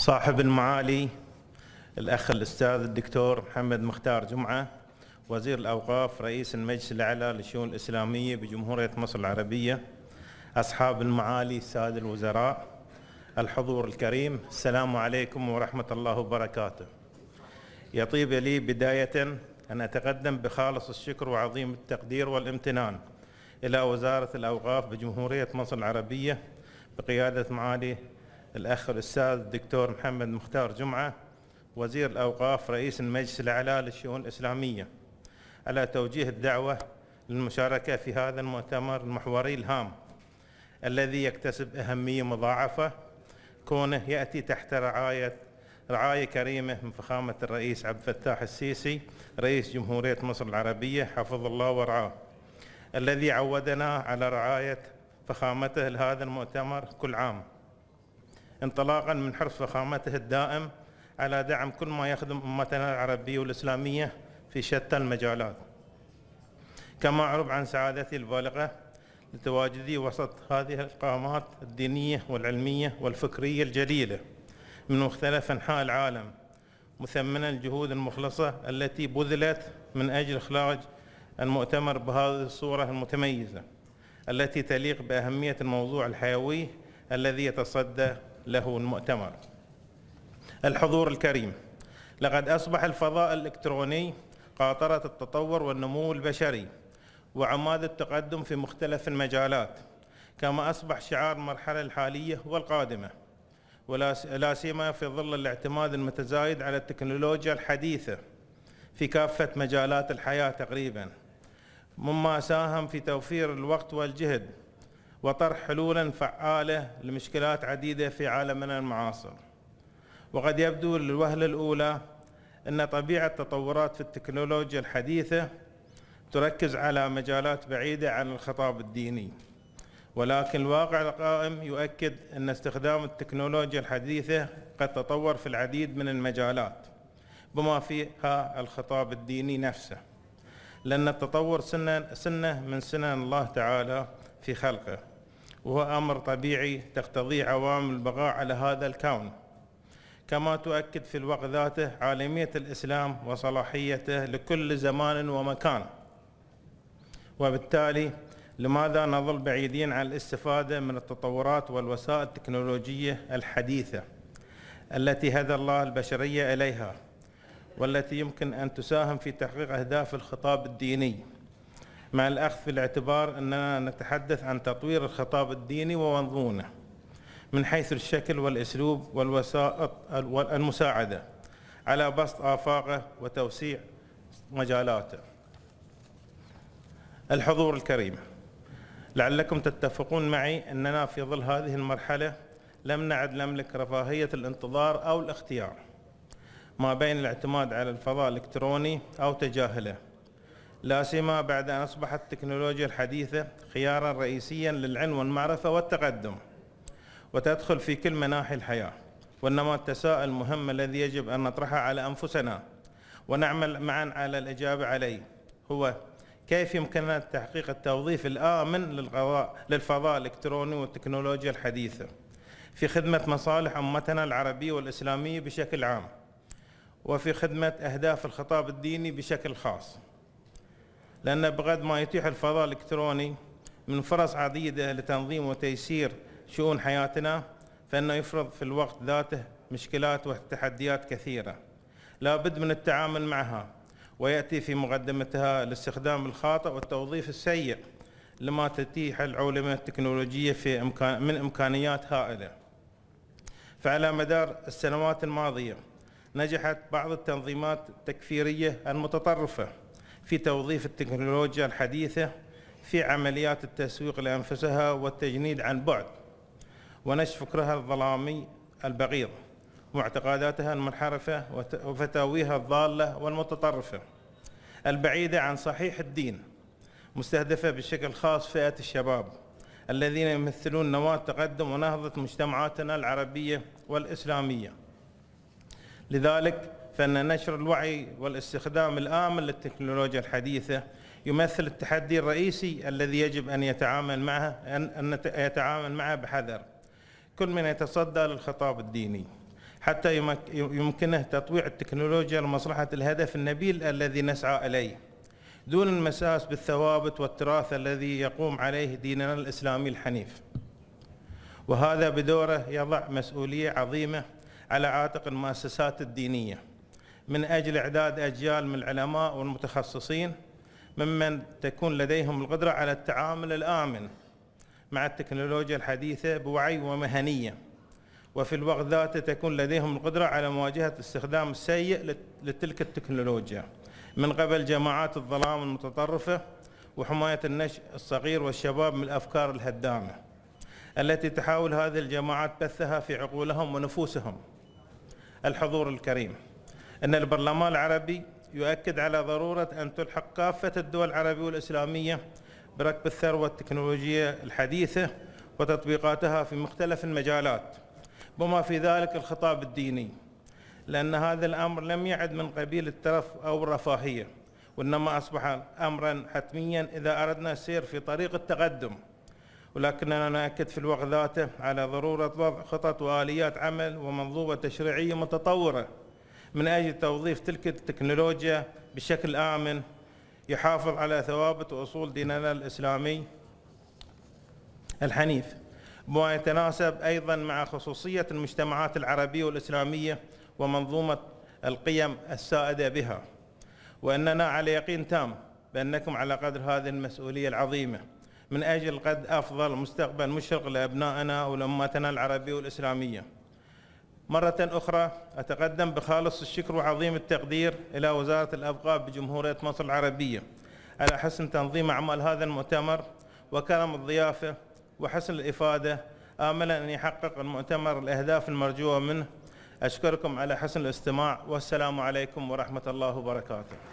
صاحب المعالي الأخ الأستاذ الدكتور محمد مختار جمعة وزير الأوقاف رئيس المجلس الأعلى للشؤون الإسلامية بجمهورية مصر العربية أصحاب المعالي السادة الوزراء الحضور الكريم السلام عليكم ورحمة الله وبركاته يطيب لي بداية أن أتقدم بخالص الشكر وعظيم التقدير والامتنان إلى وزارة الأوقاف بجمهورية مصر العربية بقيادة معالي الأخ الأستاذ الدكتور محمد مختار جمعة وزير الأوقاف رئيس المجلس الأعلى للشؤون الإسلامية على توجيه الدعوة للمشاركة في هذا المؤتمر المحوري الهام الذي يكتسب أهمية مضاعفة كونه يأتي تحت رعاية رعاية كريمة من فخامة الرئيس عبد الفتاح السيسي رئيس جمهورية مصر العربية حفظ الله ورعاه الذي عودنا على رعاية فخامته لهذا المؤتمر كل عام انطلاقا من حرص فخامته الدائم على دعم كل ما يخدم أمتنا العربية والإسلامية في شتى المجالات كما أعرب عن سعادتي البالغة لتواجدي وسط هذه القامات الدينية والعلمية والفكرية الجليلة من مختلف أنحاء العالم مثمنا الجهود المخلصة التي بذلت من أجل إخراج المؤتمر بهذه الصورة المتميزة التي تليق بأهمية الموضوع الحيوي الذي يتصدى له المؤتمر الحضور الكريم لقد أصبح الفضاء الإلكتروني قاطرة التطور والنمو البشري وعماد التقدم في مختلف المجالات كما أصبح شعار المرحلة الحالية والقادمة ولا سيما في ظل الاعتماد المتزايد على التكنولوجيا الحديثة في كافة مجالات الحياة تقريبا مما ساهم في توفير الوقت والجهد وطرح حلولا فعالة لمشكلات عديدة في عالمنا المعاصر وقد يبدو للوهلة الأولى أن طبيعة تطورات في التكنولوجيا الحديثة تركز على مجالات بعيدة عن الخطاب الديني ولكن الواقع القائم يؤكد أن استخدام التكنولوجيا الحديثة قد تطور في العديد من المجالات بما فيها الخطاب الديني نفسه لأن التطور سنة, سنة من سنن الله تعالى في خلقه وهو امر طبيعي تقتضيه عوامل البقاء على هذا الكون كما تؤكد في الوقت ذاته عالميه الاسلام وصلاحيته لكل زمان ومكان وبالتالي لماذا نظل بعيدين عن الاستفاده من التطورات والوسائل التكنولوجيه الحديثه التي هدى الله البشريه اليها والتي يمكن ان تساهم في تحقيق اهداف الخطاب الديني مع الأخذ في الاعتبار أننا نتحدث عن تطوير الخطاب الديني ومضمونه من حيث الشكل والأسلوب والوسائط المساعدة على بسط آفاقه وتوسيع مجالاته الحضور الكريم لعلكم تتفقون معي أننا في ظل هذه المرحلة لم نعد نملك رفاهية الانتظار أو الاختيار ما بين الاعتماد على الفضاء الإلكتروني أو تجاهله لا سيما بعد أن أصبحت التكنولوجيا الحديثة خيارا رئيسيا للعلم والمعرفة والتقدم وتدخل في كل مناحي الحياة وإنما التساؤل المهم الذي يجب أن نطرحه على أنفسنا ونعمل معا على الإجابة عليه هو كيف يمكننا تحقيق التوظيف الآمن للقضاء للفضاء الإلكتروني والتكنولوجيا الحديثة في خدمة مصالح أمتنا العربية والإسلامية بشكل عام وفي خدمة أهداف الخطاب الديني بشكل خاص لأن بغض ما يتيح الفضاء الإلكتروني من فرص عديدة لتنظيم وتيسير شؤون حياتنا فإنه يفرض في الوقت ذاته مشكلات وتحديات كثيرة لابد من التعامل معها ويأتي في مقدمتها الاستخدام الخاطئ والتوظيف السيء لما تتيح العولمة التكنولوجية في إمكان من إمكانيات هائلة فعلى مدار السنوات الماضية نجحت بعض التنظيمات التكفيرية المتطرفة في توظيف التكنولوجيا الحديثة في عمليات التسويق لأنفسها والتجنيد عن بعد ونشف فكرها الظلامي البغيض معتقداتها المنحرفة وفتاويها الضالة والمتطرفة البعيدة عن صحيح الدين مستهدفة بشكل خاص فئة الشباب الذين يمثلون نواة تقدم ونهضة مجتمعاتنا العربية والإسلامية لذلك فان نشر الوعي والاستخدام الامن للتكنولوجيا الحديثه يمثل التحدي الرئيسي الذي يجب ان يتعامل معه ان يتعامل معه بحذر. كل من يتصدى للخطاب الديني حتى يمكنه تطويع التكنولوجيا لمصلحه الهدف النبيل الذي نسعى اليه. دون المساس بالثوابت والتراث الذي يقوم عليه ديننا الاسلامي الحنيف. وهذا بدوره يضع مسؤوليه عظيمه على عاتق المؤسسات الدينيه من اجل اعداد اجيال من العلماء والمتخصصين ممن تكون لديهم القدره على التعامل الامن مع التكنولوجيا الحديثه بوعي ومهنيه وفي الوقت ذاته تكون لديهم القدره على مواجهه الاستخدام السيء لتلك التكنولوجيا من قبل جماعات الظلام المتطرفه وحمايه النشء الصغير والشباب من الافكار الهدامه التي تحاول هذه الجماعات بثها في عقولهم ونفوسهم الحضور الكريم أن البرلمان العربي يؤكد على ضرورة أن تلحق كافة الدول العربية والإسلامية بركب الثروة التكنولوجية الحديثة وتطبيقاتها في مختلف المجالات بما في ذلك الخطاب الديني لأن هذا الأمر لم يعد من قبيل الترف أو الرفاهية وإنما أصبح أمرا حتميا إذا أردنا السير في طريق التقدم ولكننا نأكد في الوقت ذاته على ضرورة وضع خطط وآليات عمل ومنظومة تشريعية متطورة من أجل توظيف تلك التكنولوجيا بشكل آمن يحافظ على ثوابت وأصول ديننا الإسلامي الحنيف بما يتناسب أيضا مع خصوصية المجتمعات العربية والإسلامية ومنظومة القيم السائدة بها وأننا على يقين تام بأنكم على قدر هذه المسؤولية العظيمة من أجل قد أفضل مستقبل مشرق لأبنائنا ولأمتنا العربية والإسلامية مرة أخرى أتقدم بخالص الشكر وعظيم التقدير إلى وزارة الأوقاف بجمهورية مصر العربية على حسن تنظيم أعمال هذا المؤتمر وكرم الضيافة وحسن الإفادة آملا أن يحقق المؤتمر الأهداف المرجوة منه أشكركم على حسن الاستماع والسلام عليكم ورحمة الله وبركاته